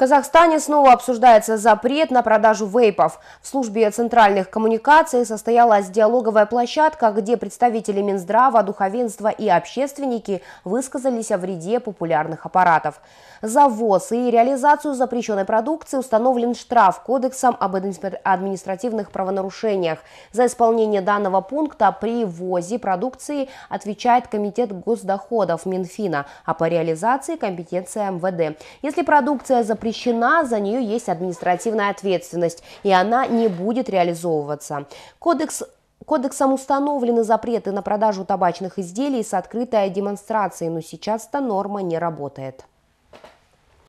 В Казахстане снова обсуждается запрет на продажу вейпов. В службе центральных коммуникаций состоялась диалоговая площадка, где представители Минздрава, духовенства и общественники высказались о вреде популярных аппаратов. За ввоз и реализацию запрещенной продукции установлен штраф Кодексом об административных правонарушениях. За исполнение данного пункта при ввозе продукции отвечает Комитет госдоходов Минфина, а по реализации – компетенция МВД. Если продукция запрещена, запрещена, за нее есть административная ответственность, и она не будет реализовываться. Кодекс Кодексом установлены запреты на продажу табачных изделий с открытой демонстрацией, но сейчас эта норма не работает.